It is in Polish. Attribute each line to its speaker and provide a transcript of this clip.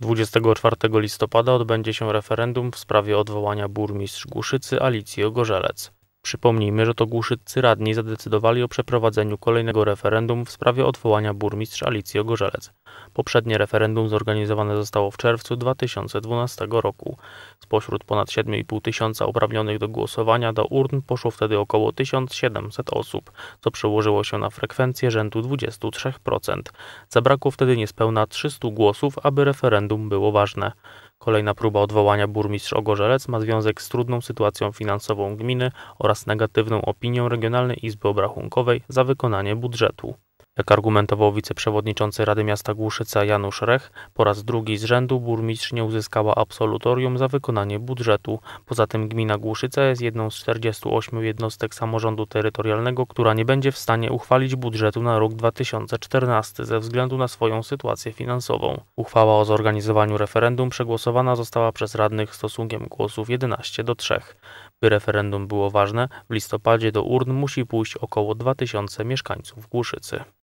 Speaker 1: 24 listopada odbędzie się referendum w sprawie odwołania burmistrz Głuszycy Alicji Ogorzelec. Przypomnijmy, że to głuszyccy radni zadecydowali o przeprowadzeniu kolejnego referendum w sprawie odwołania burmistrza Alicji Ogorzelec. Poprzednie referendum zorganizowane zostało w czerwcu 2012 roku. Spośród ponad 7,5 tysiąca uprawnionych do głosowania do urn poszło wtedy około 1700 osób, co przełożyło się na frekwencję rzędu 23%. Zabrakło wtedy niespełna 300 głosów, aby referendum było ważne. Kolejna próba odwołania burmistrz Ogorzelec ma związek z trudną sytuacją finansową gminy oraz negatywną opinią Regionalnej Izby Obrachunkowej za wykonanie budżetu. Jak argumentował wiceprzewodniczący Rady Miasta Głuszyca Janusz Rech, po raz drugi z rzędu burmistrz nie uzyskała absolutorium za wykonanie budżetu. Poza tym gmina Głuszyca jest jedną z 48 jednostek samorządu terytorialnego, która nie będzie w stanie uchwalić budżetu na rok 2014 ze względu na swoją sytuację finansową. Uchwała o zorganizowaniu referendum przegłosowana została przez radnych stosunkiem głosów 11 do 3. By referendum było ważne, w listopadzie do urn musi pójść około 2000 mieszkańców Głuszycy.